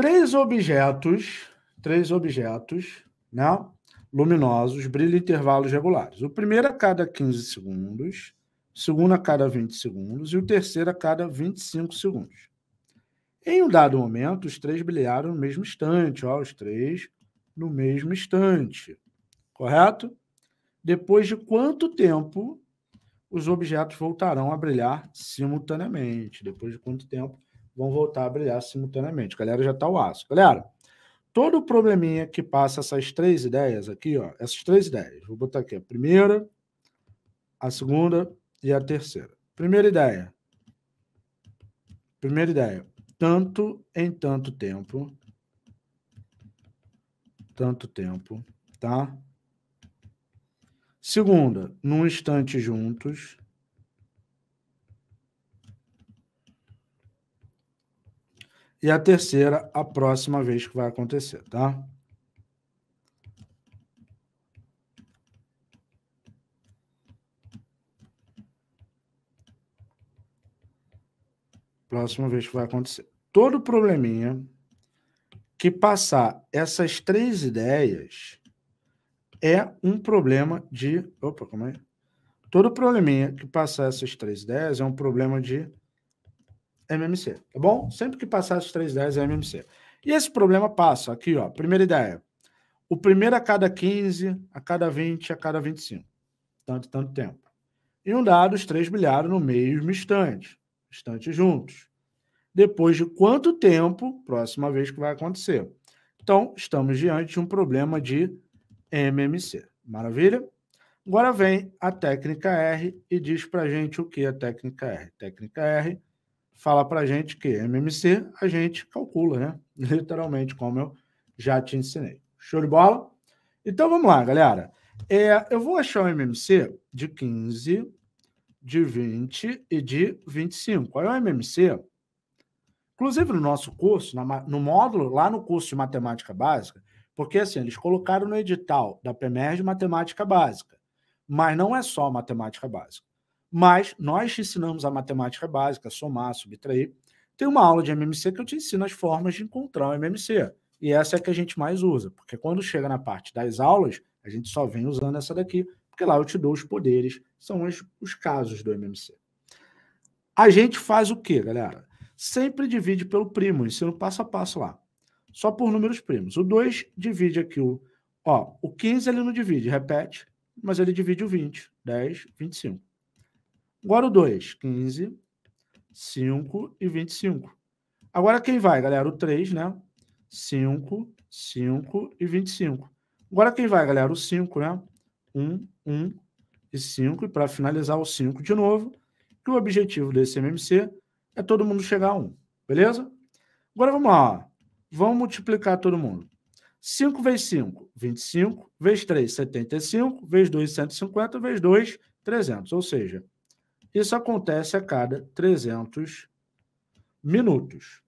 três objetos, três objetos, né? Luminosos, brilham em intervalos regulares. O primeiro a cada 15 segundos, o segundo a cada 20 segundos e o terceiro a cada 25 segundos. Em um dado momento, os três brilharam no mesmo instante, ó, os três no mesmo instante, correto? Depois de quanto tempo os objetos voltarão a brilhar simultaneamente? Depois de quanto tempo vão voltar a brilhar simultaneamente. Galera, já está o aço. Galera, todo probleminha que passa essas três ideias aqui, ó, essas três ideias, vou botar aqui a primeira, a segunda e a terceira. Primeira ideia. Primeira ideia. Tanto em tanto tempo. Tanto tempo, tá? Segunda, num instante juntos. E a terceira, a próxima vez que vai acontecer, tá? Próxima vez que vai acontecer. Todo probleminha que passar essas três ideias é um problema de. Opa, como é? Todo probleminha que passar essas três ideias é um problema de MMC, tá bom? Sempre que passar os três ideias é MMC. E esse problema passa aqui, ó. Primeira ideia. O primeiro a cada 15, a cada 20, a cada 25. Tanto, tanto tempo. E um dado, os três bilharam no mesmo instante. Instantes juntos. Depois de quanto tempo? Próxima vez que vai acontecer. Então, estamos diante de um problema de MMC. Maravilha? Agora vem a técnica R e diz para gente o que é a técnica R. Técnica R fala para a gente que MMC a gente calcula, né? Literalmente, como eu já te ensinei. Show de bola? Então vamos lá, galera. É, eu vou achar o MMC de 15, de 20 e de 25. Aí o MMC, inclusive no nosso curso, no módulo, lá no curso de matemática básica, porque assim, eles colocaram no edital da PMER de matemática básica, mas não é só matemática básica. Mas nós te ensinamos a matemática básica, somar, subtrair. Tem uma aula de MMC que eu te ensino as formas de encontrar o MMC. E essa é a que a gente mais usa, porque quando chega na parte das aulas, a gente só vem usando essa daqui, porque lá eu te dou os poderes, são os, os casos do MMC. A gente faz o quê, galera? Sempre divide pelo primo, ensino passo a passo lá. Só por números primos. O 2 divide aqui o. Ó, o 15 ele não divide, repete, mas ele divide o 20. 10, 25. Agora o 2, 15, 5 e 25. Agora quem vai, galera? O 3, né? 5, 5 e 25. Agora quem vai, galera? O 5, né? 1, 1 e 5. E para finalizar, o 5 de novo. E o objetivo desse MMC é todo mundo chegar a 1. Beleza? Agora vamos lá. Vamos multiplicar todo mundo. 5 vezes 5, 25. Vezes 3, 75. Vezes 2, 150. Vezes 2, 300. Ou seja, isso acontece a cada 300 minutos.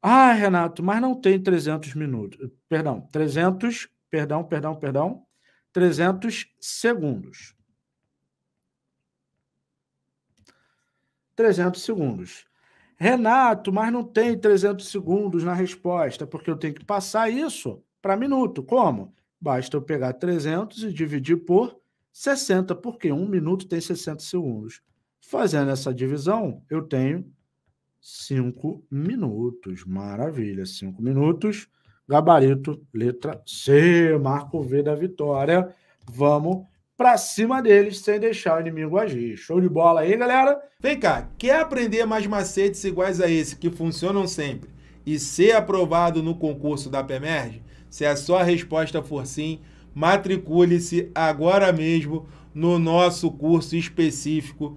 Ah, Renato, mas não tem 300 minutos. Perdão, 300, perdão, perdão, perdão, 300 segundos. 300 segundos. Renato, mas não tem 300 segundos na resposta, porque eu tenho que passar isso para minuto. Como? Basta eu pegar 300 e dividir por 60, porque um minuto tem 60 segundos. Fazendo essa divisão, eu tenho cinco minutos. Maravilha, cinco minutos. Gabarito, letra C, marco V da vitória. Vamos para cima deles sem deixar o inimigo agir. Show de bola aí, galera? Vem cá, quer aprender mais macetes iguais a esse que funcionam sempre e ser aprovado no concurso da PEMERG? Se a sua resposta for sim, matricule-se agora mesmo no nosso curso específico